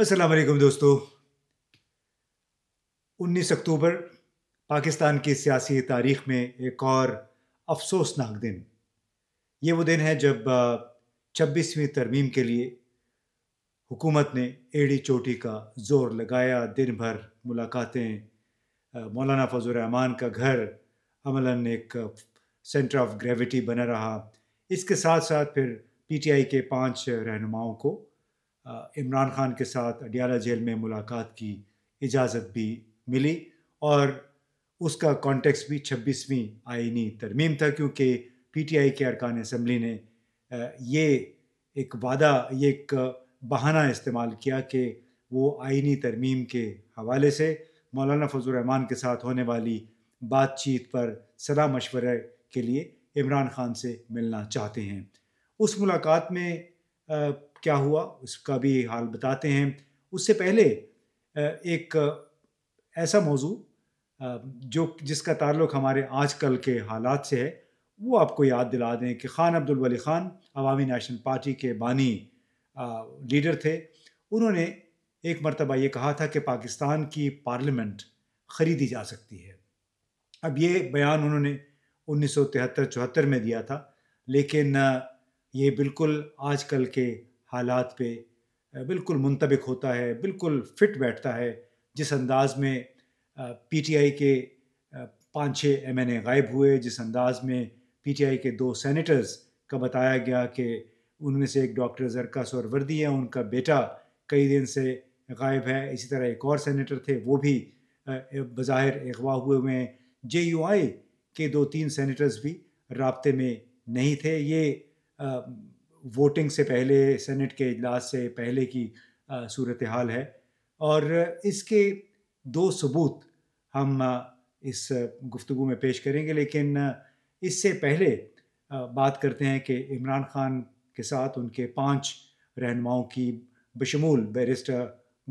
असलम दोस्तों 19 अक्टूबर पाकिस्तान की सियासी तारीख में एक और अफसोसनाक दिन ये वो दिन है जब 26वीं तरमीम के लिए हुकूमत ने एड़ी चोटी का जोर लगाया दिन भर मुलाकातें मौलाना फजल रहमान का घर अमला एक सेंटर ऑफ ग्रेविटी बना रहा इसके साथ साथ फिर पीटीआई के पांच रहनुमाओं को इमरान खान के साथ अडियाला जेल में मुलाकात की इजाज़त भी मिली और उसका कॉन्टेक्स्ट भी छब्बीसवीं आइनी तरमीम था क्योंकि पीटीआई के अरकान असम्बली ने ये एक वादा ये एक बहाना इस्तेमाल किया कि वो आइनी तरमीम के हवाले से मौलाना फजल रहमान के साथ होने वाली बातचीत पर सलाह मशवरे के लिए इमरान खान से मिलना चाहते हैं उस मुलाकात में क्या हुआ उसका भी हाल बताते हैं उससे पहले एक ऐसा मौजू जो जिसका ताल्लुक हमारे आजकल के हालात से है वो आपको याद दिला दें कि ख़ान अब्दुल वली ख़ान अवामी नेशनल पार्टी के बानी लीडर थे उन्होंने एक मरतबा ये कहा था कि पाकिस्तान की पार्लियामेंट ख़रीदी जा सकती है अब ये बयान उन्होंने उन्नीस सौ तिहत्तर चौहत्तर में दिया था लेकिन ये बिल्कुल आजकल के हालात पे बिल्कुल मुंतबिक होता है बिल्कुल फिट बैठता है जिस अंदाज में पीटीआई के पाँच छः एम एन गायब हुए जिस अंदाज में पीटीआई के दो सेनेटर्स का बताया गया कि उनमें से एक डॉक्टर जरका वर्दी है उनका बेटा कई दिन से गायब है इसी तरह एक और सेनेटर थे वो भी बज़ाहिर अगवा हुए हुए हैं जे यू आई के दो तीन सेनेटर्स भी रबते में नहीं थे ये वोटिंग से पहले सेनेट के इजलास से पहले की सूरत हाल है और इसके दो सबूत हम इस गुफ्तु में पेश करेंगे लेकिन इससे पहले बात करते हैं कि इमरान खान के साथ उनके पांच रहनुमाओं की बशमूल बैरिस्टर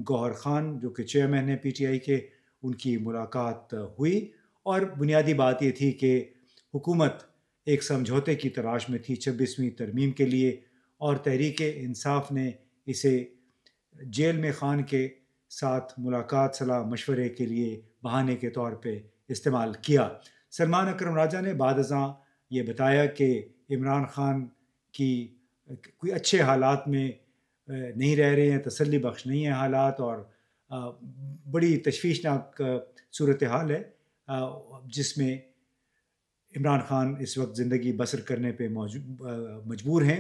गौहर खान जो कि चेयरमैन हैं पीटीआई के उनकी मुलाकात हुई और बुनियादी बात ये थी कि हुकूमत एक समझौते की तलाश में थी छब्बीसवीं तरमीम के लिए और तहरीक इंसाफ ने इसे जेल में खान के साथ मुलाकात सलाह मशवरे के लिए बहाने के तौर पे इस्तेमाल किया सलमान अक्रम राजा ने बाद ये बताया कि इमरान खान की कोई अच्छे हालात में नहीं रह रहे हैं तसल्ली बख्श नहीं है हालात और बड़ी तशवीशनाक सूरत हाल है जिसमें इमरान खान इस वक्त ज़िंदगी बसर करने पे मजबूर हैं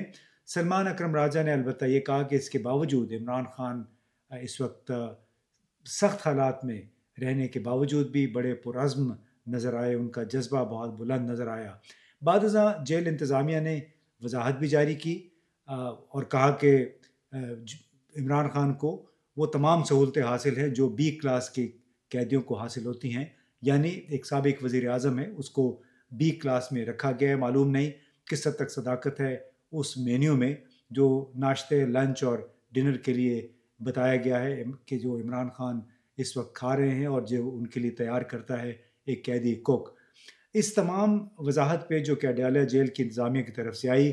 सलमान अकरम राजा ने अलबत्त ये कहा कि इसके बावजूद इमरान खान इस वक्त सख्त हालात में रहने के बावजूद भी बड़े पुरज़म नज़र आए उनका जज्बा बहुत बुलंद नज़र आया बाद जेल इंतज़ामिया ने वजाहत भी जारी की और कहा कि इमरान खान को वो तमाम सहूलतें हासिल हैं जो बी क्लास के कैदियों को हासिल होती हैं यानी एक सबक वज़ी अजम है उसको बी क्लास में रखा गया है मालूम नहीं किस हद तक सदाकत है उस मेन्यू में जो नाश्ते लंच और डिनर के लिए बताया गया है कि जो इमरान खान इस वक्त खा रहे हैं और जो उनके लिए तैयार करता है एक कैदी कुक इस तमाम वजाहत पे जो कैडालिया जेल की इंतज़ामिया की तरफ से आई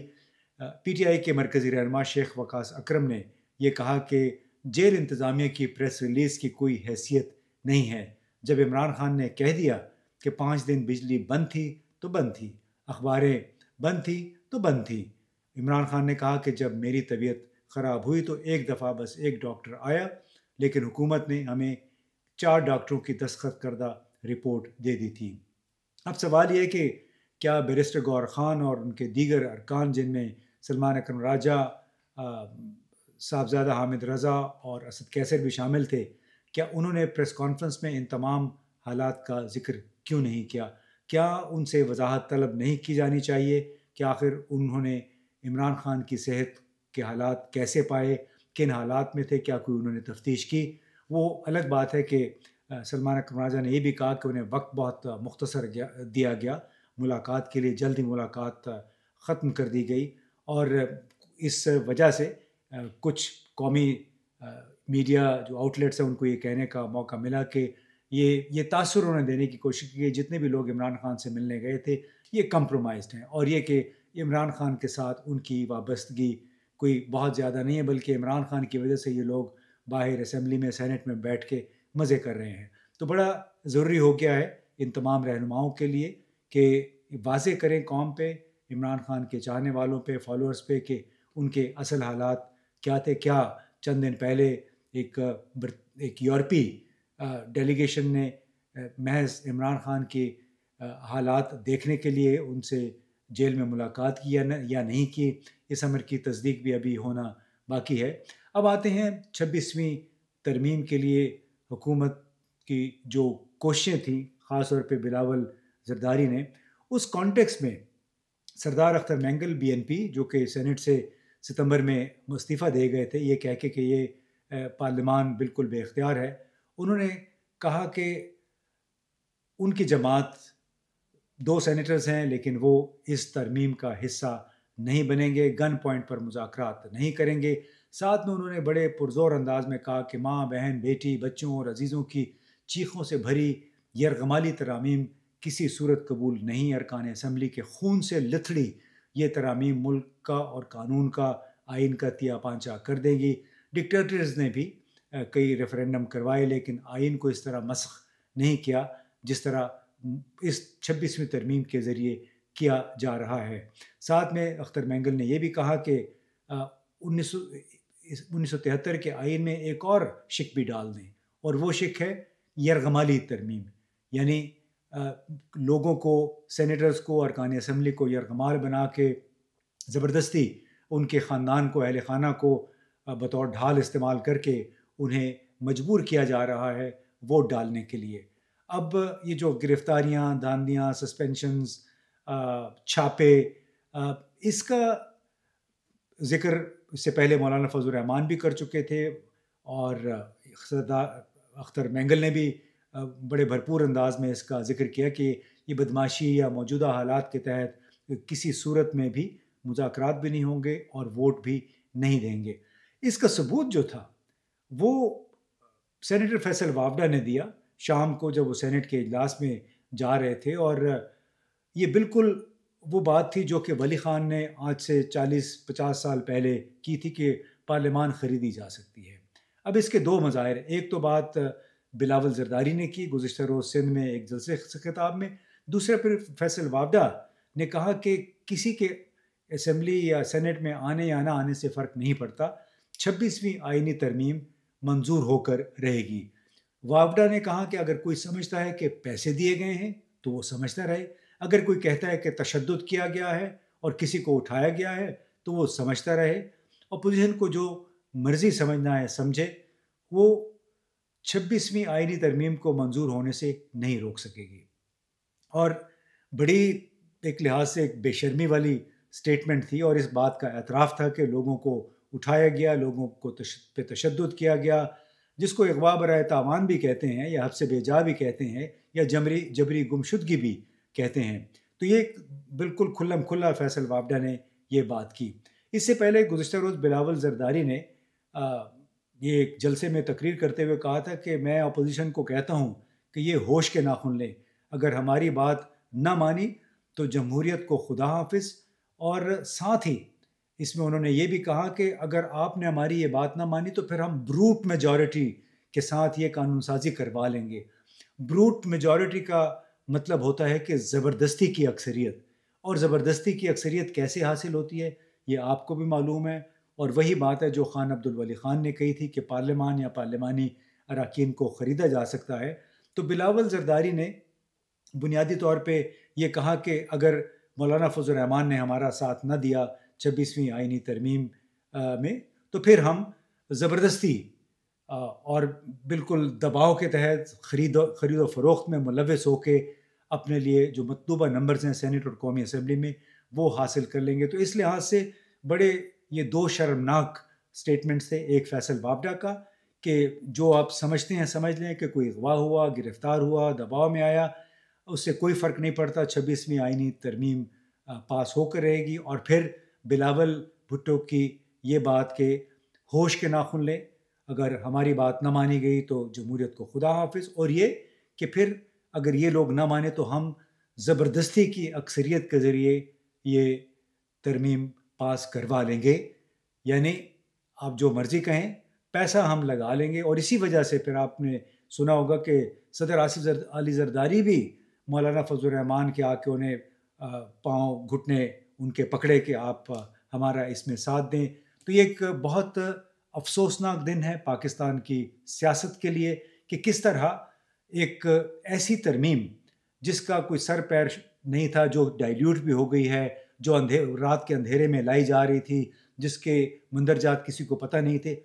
पी टी आई के मरकज़ी रहनमा शेख वकास अक्रम ने यह कहा कि जेल इंतज़ामिया की प्रेस रिलीज़ की कोई हैसियत नहीं है जब इमरान खान ने कह दिया कि पाँच दिन बिजली बंद थी तो बंद थी अखबारें बंद थी तो बंद थी इमरान खान ने कहा कि जब मेरी तबीयत ख़राब हुई तो एक दफ़ा बस एक डॉक्टर आया लेकिन हुकूमत ने हमें चार डॉक्टरों की दस्खत करदा रिपोर्ट दे दी थी अब सवाल यह कि क्या बैरिस्टर गौर खान और उनके दीगर अरकान जिनमें सलमान अकरम राजा साहबजादा हामिद रज़ा और असद कैसर भी शामिल थे क्या उन्होंने प्रेस कॉन्फ्रेंस में इन तमाम हालात का जिक्र क्यों नहीं किया क्या उनसे वजाहत तलब नहीं की जानी चाहिए कि आखिर उन्होंने इमरान खान की सेहत के हालात कैसे पाए किन हालात में थे क्या कोई उन्होंने तफ्तीश की वो अलग बात है कि सलमान अकमराजा ने ये भी कहा कि उन्हें वक्त बहुत मुख्तसर दिया गया मुलाकात के लिए जल्द ही मुलाकात ख़त्म कर दी गई और इस वजह से कुछ कौमी मीडिया जो आउटलेट्स हैं उनको ये कहने का मौका मिला कि ये ये तासर उन्हें देने की कोशिश की जितने भी लोग इमरान खान से मिलने गए थे ये कम्प्रोमाइज हैं और ये कि इमरान खान के साथ उनकी वाबस्तगी कोई बहुत ज़्यादा नहीं है बल्कि इमरान खान की वजह से ये लोग बाहर असम्बली में सैनट में बैठ के मज़े कर रहे हैं तो बड़ा ज़रूरी हो गया है इन तमाम रहनुमाओं के लिए कि वाजे करें कौम पे इमरान खान के चाहने वालों पे फॉलोअर्स पे कि उनके असल हालात क्या थे क्या चंद दिन पहले एक एक यूरोपी डेलीगेशन ने महज इमरान ख़ान के हालात देखने के लिए उनसे जेल में मुलाकात की या, न, या नहीं की इस अमर की तस्दीक भी अभी होना बाकी है अब आते हैं छब्बीसवीं तरमीम के लिए हुकूमत की जो कोशिशें थीं ख़ास तौर पर बिलावल जरदारी ने उस कॉन्टेक्स में सरदार अख्तर मैंगल बीएनपी जो कि सेनेट से सितंबर में इस्तीफ़ा दिए गए थे ये कह के कि ये पार्लिमान बिल्कुल बेख्तियार है उन्होंने कहा कि उनकी जमात दो सेनेटर्स हैं लेकिन वो इस तरमीम का हिस्सा नहीं बनेंगे गन पॉइंट पर मुजाकर नहीं करेंगे साथ में उन्होंने बड़े पुरजोर अंदाज में कहा कि माँ बहन बेटी बच्चों और अजीज़ों की चीखों से भरी यरगमाली तरामीम किसी सूरत कबूल नहीं अरकान असम्बली के खून से लथड़ी ये तरामीम मुल्क का और कानून का आइन का तिया पांचा कर देंगी डिक्टेटर्स ने भी कई रेफरेंडम करवाए लेकिन आइन को इस तरह मसख नहीं किया जिस तरह इस छब्बीसवीं तरमीम के ज़रिए किया जा रहा है साथ में अख्तर मैंगल ने यह भी कहा कि उन्नीस उन्नीस सौ तिहत्तर के आइन में एक और शिक भी डाल दें और वो शिक है यरगमाली तरमीम यानी लोगों को सेनेटर्स को अरकान असम्बली को यरगमाल बना के ज़बरदस्ती उनके ख़ानदान को अहल खाना को बतौर ढाल इस्तेमाल करके उन्हें मजबूर किया जा रहा है वोट डालने के लिए अब ये जो गिरफ्तारियां धांधियाँ सस्पेंशंस छापे इसका जिक्र इससे पहले मौलाना फजल रहमान भी कर चुके थे और अख्तर मैंगल ने भी बड़े भरपूर अंदाज में इसका जिक्र किया कि ये बदमाशी या मौजूदा हालात के तहत किसी सूरत में भी मुजाकरात भी नहीं होंगे और वोट भी नहीं देंगे इसका सबूत जो था वो सेनेटर फैसल वावडा ने दिया शाम को जब वो सेनेट के इजलास में जा रहे थे और ये बिल्कुल वो बात थी जो कि वली ख़ान ने आज से 40-50 साल पहले की थी कि पार्लियामान ख़रीदी जा सकती है अब इसके दो मज़ाहिर एक तो बात बिलावल जरदारी ने की गुजशत रोज़ सिंध में एक जलसे खिताब में दूसरे फिर फैसल वावडा ने कहा कि किसी के असम्बली या सेनेट में आने या ना आने से फ़र्क नहीं पड़ता छब्बीसवीं आइनी तरमीम मंजूर होकर रहेगी वावडा ने कहा कि अगर कोई समझता है कि पैसे दिए गए हैं तो वो समझता रहे अगर कोई कहता है कि तशद किया गया है और किसी को उठाया गया है तो वो समझता रहे अपोजिशन को जो मर्ज़ी समझना है समझे वो छब्बीसवीं आयनी तरमीम को मंजूर होने से नहीं रोक सकेगी और बड़ी एक लिहाज से एक बेशर्मी वाली स्टेटमेंट थी और इस बात का एतराफ़ था कि लोगों को उठाया गया लोगों को तश, पे तशद किया गया जिसको अगवा बरए तावान भी कहते हैं या हफ्स बेजा भी कहते हैं या जमरी जबरी गुमशुदगी भी कहते हैं तो ये बिल्कुल खुल्लम खुल्ला फैसल वाबडा ने ये बात की इससे पहले गुजशत रोज़ बिलावल जरदारी ने आ, ये एक जलसे में तकरीर करते हुए कहा था कि मैं अपोजिशन को कहता हूँ कि ये होश के नाखुन लें अगर हमारी बात ना मानी तो जमहूरीत को खुदा हाफिज और साथ ही इसमें उन्होंने ये भी कहा कि अगर आपने हमारी ये बात ना मानी तो फिर हम ब्रूट मेजॉरिटी के साथ ये कानून साजी करवा लेंगे ब्रूट मेजॉरिटी का मतलब होता है कि ज़बरदस्ती की अक्सरियत और ज़बरदस्ती की अक्सरियत कैसे हासिल होती है ये आपको भी मालूम है और वही बात है जो खान अब्दुल वली ख़ान ने कही थी कि पार्लियामान या पार्लियामानी अरकान को ख़रीदा जा सकता है तो बिलावल जरदारी ने बुनियादी तौर पर यह कहा कि अगर मौलाना फजल रहमान ने हमारा साथ न दिया छब्बीसवीं आइनी तरमीम में तो फिर हम ज़बरदस्ती और बिल्कुल दबाव के तहत खरीद खरीद फरोख्त में मुलविस होके अपने लिए जो मतलूबा नंबर्स हैं सैनट और कौमी असम्बली में वो हासिल कर लेंगे तो इस लिहाज से बड़े ये दो शर्मनाक स्टेटमेंट्स थे एक फैसल बाबडा का कि जो आप समझते हैं समझ लें कि कोई अगवा हुआ गिरफ़्तार हुआ दबाव में आया उससे कोई फ़र्क नहीं पड़ता छब्बीसवीं आइनी तरमीम पास होकर रहेगी और फिर बिलावल भुट्टो की ये बात के होश के नाखुन लें अगर हमारी बात ना मानी गई तो जमहूरीत को खुदा हाफिज और ये कि फिर अगर ये लोग ना माने तो हम ज़बरदस्ती की अक्सरियत के ज़रिए ये तरमीम पास करवा लेंगे यानी आप जो मर्ज़ी कहें पैसा हम लगा लेंगे और इसी वजह से फिर आपने सुना होगा कि सदर आसिफ जर, अली जरदारी भी मौलाना फजल रहमान के आके उन्हें पाँव घुटने उनके पकड़े के आप हमारा इसमें साथ दें तो ये एक बहुत अफसोसनाक दिन है पाकिस्तान की सियासत के लिए कि किस तरह एक ऐसी तरमीम जिसका कोई सर पैर नहीं था जो डाइल्यूट भी हो गई है जो अंधे रात के अंधेरे में लाई जा रही थी जिसके मंदरजात किसी को पता नहीं थे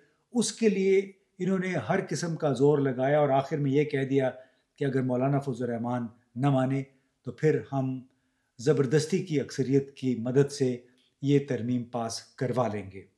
उसके लिए इन्होंने हर किस्म का जोर लगाया और आखिर में ये कह दिया कि अगर मौलाना फजल रहमान न माने तो फिर हम ज़बरदस्ती की अक्सरियत की मदद से ये तरमीम पास करवा लेंगे